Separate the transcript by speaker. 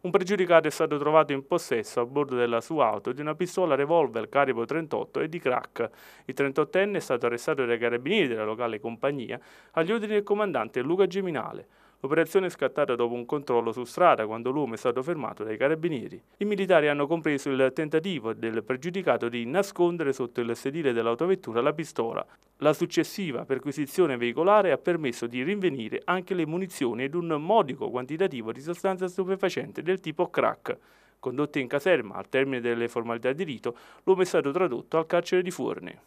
Speaker 1: un pregiudicato è stato trovato in possesso a bordo della sua auto di una pistola revolver carico 38 e di crack. Il 38enne è stato arrestato dai carabinieri della locale compagnia agli ordini del comandante Luca Geminale. L'operazione è scattata dopo un controllo su strada quando l'uomo è stato fermato dai carabinieri. I militari hanno compreso il tentativo del pregiudicato di nascondere sotto il sedile dell'autovettura la pistola. La successiva perquisizione veicolare ha permesso di rinvenire anche le munizioni ed un modico quantitativo di sostanza stupefacente del tipo crack. Condotte in caserma al termine delle formalità di rito, l'uomo è stato tradotto al carcere di Fuorne.